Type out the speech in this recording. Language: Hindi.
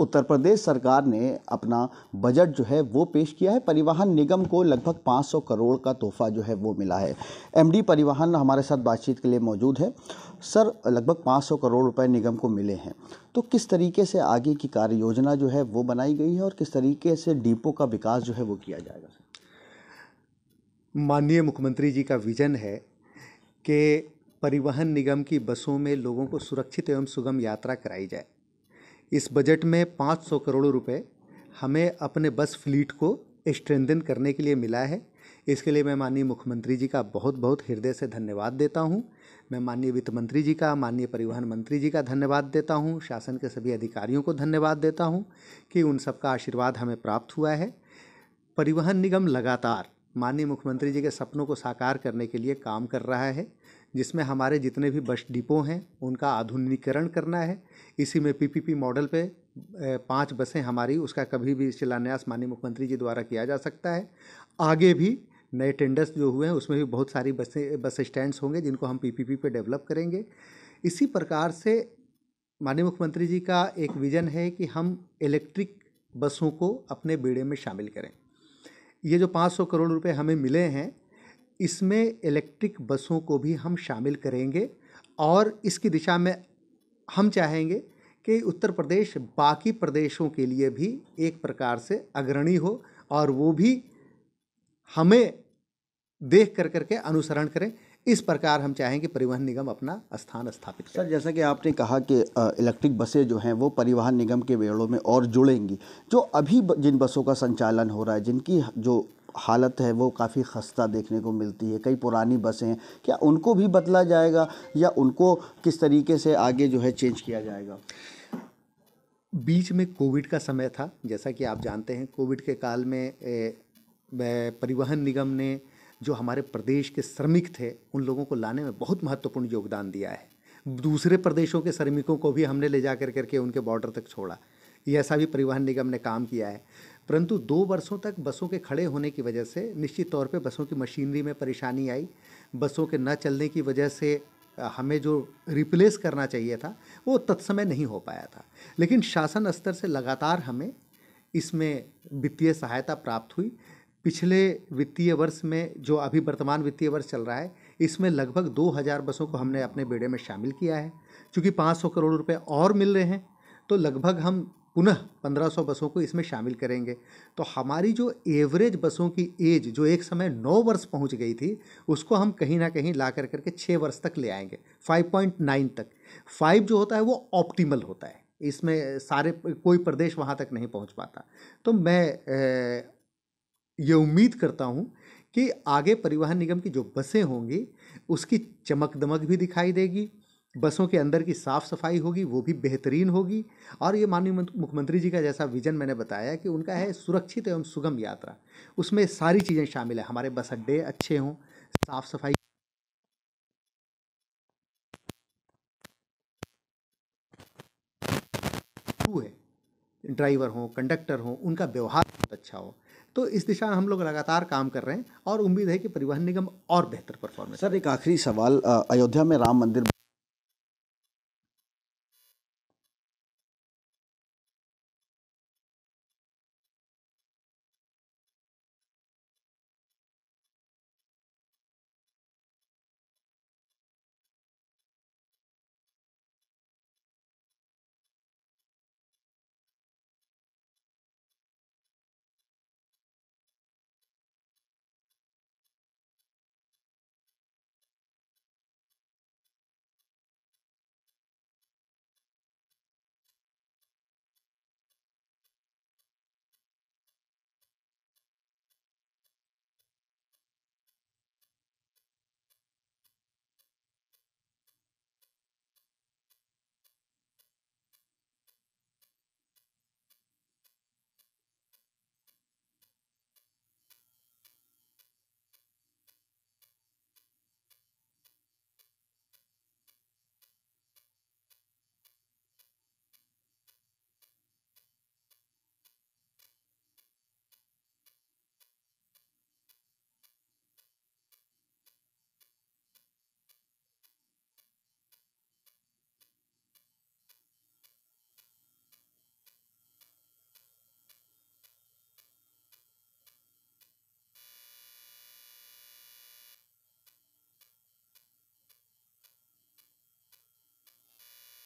उत्तर प्रदेश सरकार ने अपना बजट जो है वो पेश किया है परिवहन निगम को लगभग 500 करोड़ का तोहफा जो है वो मिला है एमडी परिवहन हमारे साथ बातचीत के लिए मौजूद है सर लगभग 500 करोड़ रुपए निगम को मिले हैं तो किस तरीके से आगे की कार्य योजना जो है वो बनाई गई है और किस तरीके से डिपो का विकास जो है वो किया जाएगा माननीय मुख्यमंत्री जी का विजन है कि परिवहन निगम की बसों में लोगों को सुरक्षित एवं सुगम यात्रा कराई जाए इस बजट में 500 करोड़ रुपए हमें अपने बस फ्लीट को स्ट्रेंथन करने के लिए मिला है इसके लिए मैं माननीय मुख्यमंत्री जी का बहुत बहुत हृदय से धन्यवाद देता हूँ मैं माननीय वित्त मंत्री जी का माननीय परिवहन मंत्री जी का धन्यवाद देता हूँ शासन के सभी अधिकारियों को धन्यवाद देता हूँ कि उन सबका आशीर्वाद हमें प्राप्त हुआ है परिवहन निगम लगातार माननीय मुख्यमंत्री जी के सपनों को साकार करने के लिए काम कर रहा है जिसमें हमारे जितने भी बस डिपो हैं उनका आधुनिकीकरण करना है इसी में पीपीपी मॉडल पे पांच बसें हमारी उसका कभी भी शिलान्यास माननीय मुख्यमंत्री जी द्वारा किया जा सकता है आगे भी नए टेंडर्स जो हुए हैं उसमें भी बहुत सारी बसें बस स्टैंड्स होंगे जिनको हम पी पी डेवलप करेंगे इसी प्रकार से माननीय मुख्यमंत्री जी का एक विज़न है कि हम इलेक्ट्रिक बसों को अपने बेड़े में शामिल करें ये जो 500 करोड़ रुपए हमें मिले हैं इसमें इलेक्ट्रिक बसों को भी हम शामिल करेंगे और इसकी दिशा में हम चाहेंगे कि उत्तर प्रदेश बाकी प्रदेशों के लिए भी एक प्रकार से अग्रणी हो और वो भी हमें देख कर करके अनुसरण करें इस प्रकार हम चाहें कि परिवहन निगम अपना स्थान स्थापित सर जैसा कि आपने कहा कि इलेक्ट्रिक बसें जो हैं वो परिवहन निगम के बेड़ों में और जुड़ेंगी जो अभी जिन बसों का संचालन हो रहा है जिनकी जो हालत है वो काफ़ी खस्ता देखने को मिलती है कई पुरानी बसें हैं क्या उनको भी बदला जाएगा या उनको किस तरीके से आगे जो है चेंज किया जाएगा बीच में कोविड का समय था जैसा कि आप जानते हैं कोविड के काल में परिवहन निगम ने जो हमारे प्रदेश के श्रमिक थे उन लोगों को लाने में बहुत महत्वपूर्ण योगदान दिया है दूसरे प्रदेशों के श्रमिकों को भी हमने ले जा कर करके उनके बॉर्डर तक छोड़ा ये ऐसा भी परिवहन निगम ने काम किया है परंतु दो वर्षों तक बसों के खड़े होने की वजह से निश्चित तौर पे बसों की मशीनरी में परेशानी आई बसों के न चलने की वजह से हमें जो रिप्लेस करना चाहिए था वो तत्समय नहीं हो पाया था लेकिन शासन स्तर से लगातार हमें इसमें वित्तीय सहायता प्राप्त हुई पिछले वित्तीय वर्ष में जो अभी वर्तमान वित्तीय वर्ष चल रहा है इसमें लगभग दो हज़ार बसों को हमने अपने बेड़े में शामिल किया है क्योंकि सौ करोड़ रुपए और मिल रहे हैं तो लगभग हम पुनः 1500 बसों को इसमें शामिल करेंगे तो हमारी जो एवरेज बसों की एज जो एक समय 9 वर्ष पहुंच गई थी उसको हम कहीं ना कहीं ला कर करके छः वर्ष तक ले आएंगे 5.9 तक 5 जो होता है वो ऑप्टिमल होता है इसमें सारे कोई प्रदेश वहाँ तक नहीं पहुँच पाता तो मैं ये उम्मीद करता हूँ कि आगे परिवहन निगम की जो बसें होंगी उसकी चमक दमक भी दिखाई देगी बसों के अंदर की साफ़ सफाई होगी वो भी बेहतरीन होगी और ये माननीय मुख्यमंत्री जी का जैसा विजन मैंने बताया कि उनका है सुरक्षित एवं सुगम यात्रा उसमें सारी चीज़ें शामिल है हमारे बस अड्डे अच्छे हों साफ़ सफाई है ड्राइवर हों कंडक्टर हों उनका व्यवहार बहुत अच्छा हो तो इस दिशा में हम लोग लगातार काम कर रहे हैं और उम्मीद है कि परिवहन निगम और बेहतर परफॉर्मेंस सर एक आखिरी सवाल अयोध्या में राम मंदिर